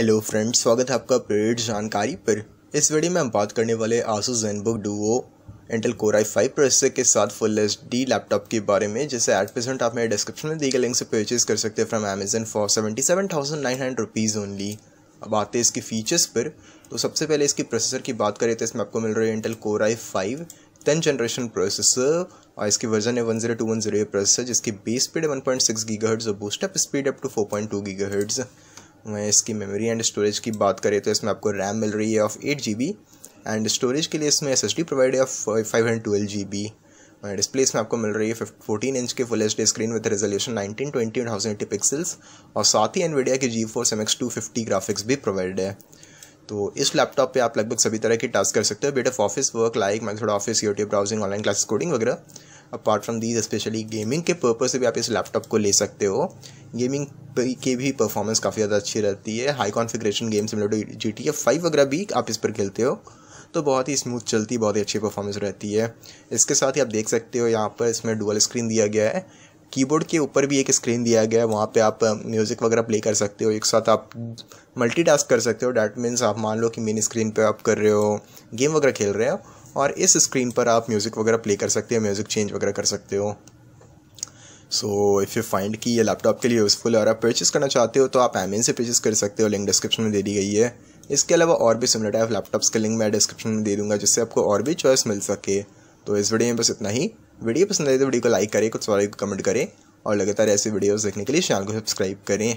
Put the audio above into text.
hello friends स्वागत है आपका पेड जानकारी पर इस वीडियो में हम बात करने वाले Asus Zenbook Duo Intel core i five processor के साथ फुल एच डी लैपटॉप के बारे में जैसे एट प्रेजेंट आप मेरे डिस्क्रिप्शन में दी गए लिंक से परचेज कर सकते हैं from Amazon for seventy seven thousand nine hundred rupees only अब आते हैं इसके फीचर्स पर तो सबसे पहले इसके प्रोसेसर की बात करें तो इसमें आपको मिल रहा है Intel core i five ten generation processor और इसकी वर्जन है one zero two one zero processor जिसकी बेस स्पीड है one point six giga hertz और boost up speed up to four point two giga hertz इसकी मेमोरी एंड स्टोरेज की बात करें तो इसमें आपको रैम मिल रही है of eight G B and storage के लिए इसमें एस एस डी प्रोवाइड है of five hundred twelve G B display इसमें आपको मिल रही है फोर्टीन इंच के full H D screen with resolution nineteen twenty और थाउजेंड एटी पिक्सल्स और साथ ही एनवीडिया के G four M X two fifty graphics भी प्रोवाइड है तो इस लैपटॉप पे आप लगभग सभी तरह की टास्क कर सकते हो be it of office work like Microsoft Office YouTube browsing online classes coding वगैरह apart from these specially gaming के पर्पज़ से भी आप इस लैपटॉप को ले सकते हो गेमिंग की भी परफॉर्मेंस काफ़ी ज़्यादा अच्छी रहती है high configuration game similar to G T F five वगैरह भी आप इस पर खेलते हो तो बहुत ही स्मूथ चलती बहुत ही अच्छी परफॉर्मेंस रहती है इसके साथ ही आप देख सकते हो यहाँ पर इसमें डुअल स्क्रीन दिया गया है कीबोर्ड के ऊपर भी एक स्क्रीन दिया गया है वहाँ पे आप म्यूज़िक वगैरह प्ले कर सकते हो एक साथ आप मल्टीटास्क कर सकते हो डैट मीन्स आप मान लो कि मेन स्क्रीन पे आप कर रहे हो गेम वगैरह खेल रहे हो और इस स्क्रीन पर आप म्यूज़िक वगैरह प्ले कर सकते हो म्यूज़िक चेंज वगैरह कर सकते हो सो इफ़ यू फाइंड कि ये लैपटॉप के लिए यूज़फुल है और आप परचेज़ करना चाहते हो तो आप एमेजन से परचेज़ कर सकते हो लिंक डिस्क्रिप्शन में दे दी गई है इसके अलावा और भी सिमिलर टाइप लैपटॉप्स के लिंक मैं डिस्क्रिप्शन में दे दूंगा जिससे आपको और भी चॉइस मिल सके तो इस वीडियो में बस इतना ही वीडियो पसंद आए तो वीडियो को लाइक करें कुछ सवाल को कमेंट करें और लगातार ऐसी वीडियोज़ देखने के लिए चैनल को सब्सक्राइब करें